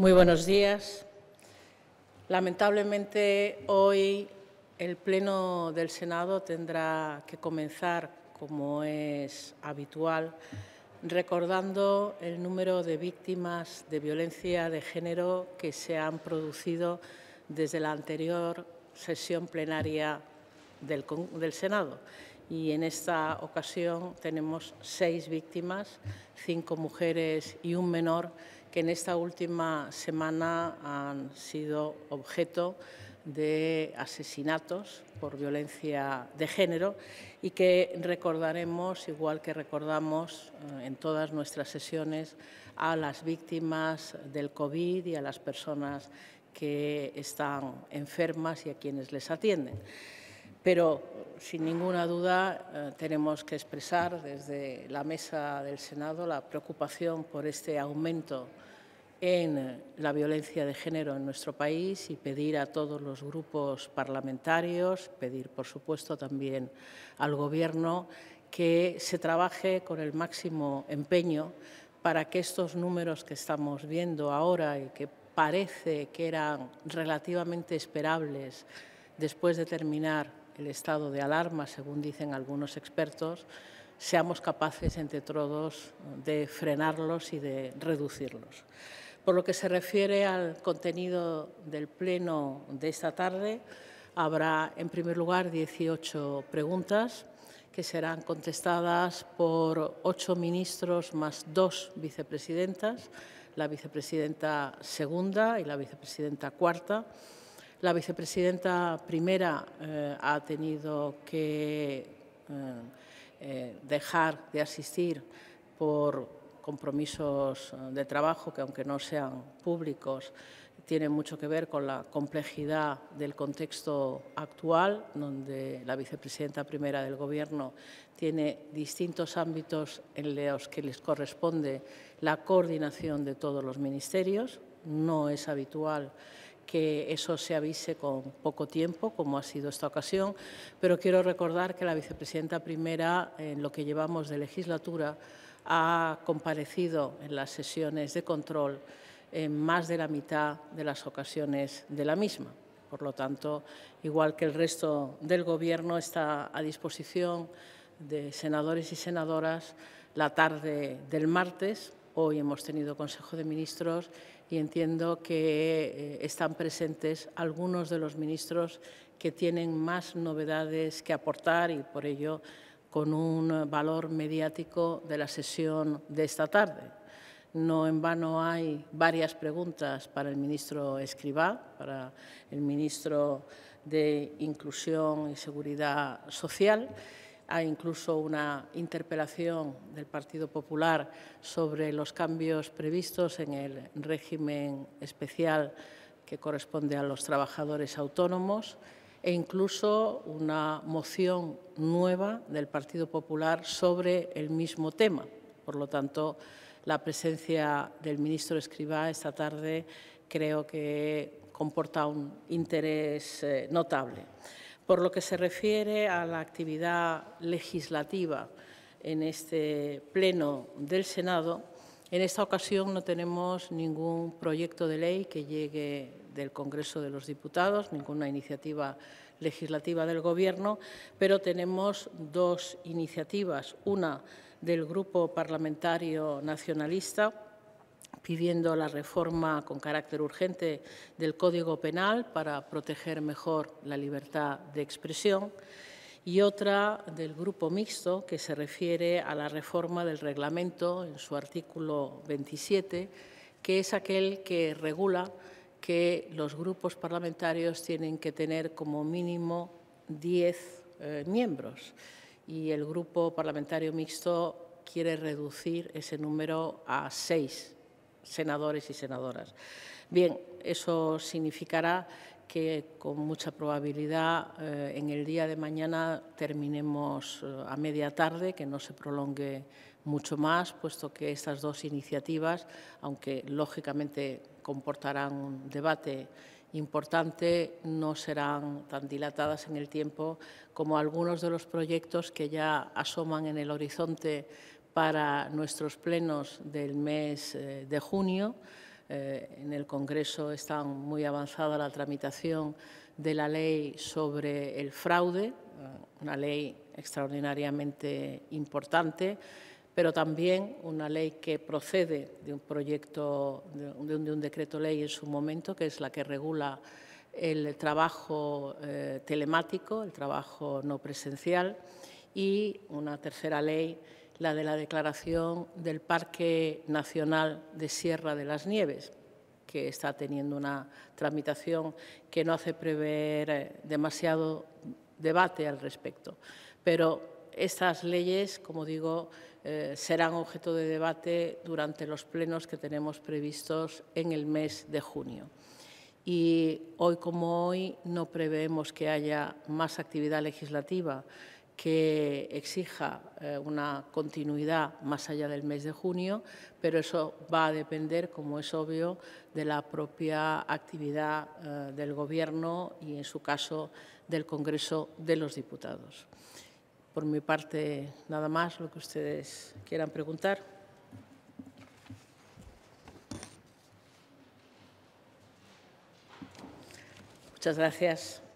Muy buenos días. Lamentablemente hoy el Pleno del Senado tendrá que comenzar, como es habitual, recordando el número de víctimas de violencia de género que se han producido desde la anterior sesión plenaria del, Senado y en esta ocasión tenemos seis víctimas, cinco mujeres y un menor, que en esta última semana han sido objeto de asesinatos por violencia de género y que recordaremos, igual que recordamos eh, en todas nuestras sesiones, a las víctimas del COVID y a las personas que están enfermas y a quienes les atienden. Pero, sin ninguna duda, eh, tenemos que expresar desde la mesa del Senado la preocupación por este aumento en la violencia de género en nuestro país y pedir a todos los grupos parlamentarios, pedir, por supuesto, también al Gobierno que se trabaje con el máximo empeño para que estos números que estamos viendo ahora y que parece que eran relativamente esperables después de terminar el estado de alarma, según dicen algunos expertos, seamos capaces entre todos de frenarlos y de reducirlos. Por lo que se refiere al contenido del Pleno de esta tarde, habrá en primer lugar 18 preguntas que serán contestadas por ocho ministros más dos vicepresidentas, la vicepresidenta segunda y la vicepresidenta cuarta. La vicepresidenta primera eh, ha tenido que eh, eh, dejar de asistir por compromisos de trabajo que, aunque no sean públicos, tienen mucho que ver con la complejidad del contexto actual, donde la vicepresidenta primera del Gobierno tiene distintos ámbitos en los que les corresponde la coordinación de todos los ministerios. No es habitual que eso se avise con poco tiempo, como ha sido esta ocasión, pero quiero recordar que la vicepresidenta primera, en lo que llevamos de legislatura, ha comparecido en las sesiones de control en más de la mitad de las ocasiones de la misma. Por lo tanto, igual que el resto del Gobierno, está a disposición de senadores y senadoras la tarde del martes. Hoy hemos tenido Consejo de Ministros y entiendo que eh, están presentes algunos de los ministros que tienen más novedades que aportar y por ello con un valor mediático de la sesión de esta tarde. No en vano hay varias preguntas para el ministro Escribá, para el ministro de Inclusión y Seguridad Social hay incluso una interpelación del Partido Popular sobre los cambios previstos en el régimen especial que corresponde a los trabajadores autónomos e incluso una moción nueva del Partido Popular sobre el mismo tema. Por lo tanto, la presencia del ministro Escribá esta tarde creo que comporta un interés eh, notable. Por lo que se refiere a la actividad legislativa en este Pleno del Senado, en esta ocasión no tenemos ningún proyecto de ley que llegue del Congreso de los Diputados, ninguna iniciativa legislativa del Gobierno, pero tenemos dos iniciativas, una del Grupo Parlamentario Nacionalista, pidiendo la reforma con carácter urgente del Código Penal para proteger mejor la libertad de expresión y otra del Grupo Mixto que se refiere a la reforma del reglamento en su artículo 27, que es aquel que regula que los grupos parlamentarios tienen que tener como mínimo 10 eh, miembros y el Grupo Parlamentario Mixto quiere reducir ese número a 6 senadores y senadoras. Bien, eso significará que con mucha probabilidad eh, en el día de mañana terminemos eh, a media tarde, que no se prolongue mucho más, puesto que estas dos iniciativas, aunque lógicamente comportarán un debate importante, no serán tan dilatadas en el tiempo como algunos de los proyectos que ya asoman en el horizonte para nuestros plenos del mes eh, de junio. Eh, en el Congreso está muy avanzada la tramitación de la ley sobre el fraude, eh, una ley extraordinariamente importante, pero también una ley que procede de un proyecto, de un, decreto ley en su momento, que es la que regula el trabajo telemático, el trabajo no presencial, y una tercera ley la de la declaración del Parque Nacional de Sierra de las Nieves, que está teniendo una tramitación que no hace prever eh, demasiado debate al respecto. Pero estas leyes, como digo, eh, serán objeto de debate durante los plenos que tenemos previstos en el mes de junio. Y hoy como hoy no prevemos que haya más actividad legislativa que exija eh, una continuidad más allá del mes de junio, pero eso va a depender, como es obvio, de la propia actividad eh, del Gobierno y, en su caso, del Congreso de los Diputados. Por mi parte, nada más lo que ustedes quieran preguntar. Muchas gracias.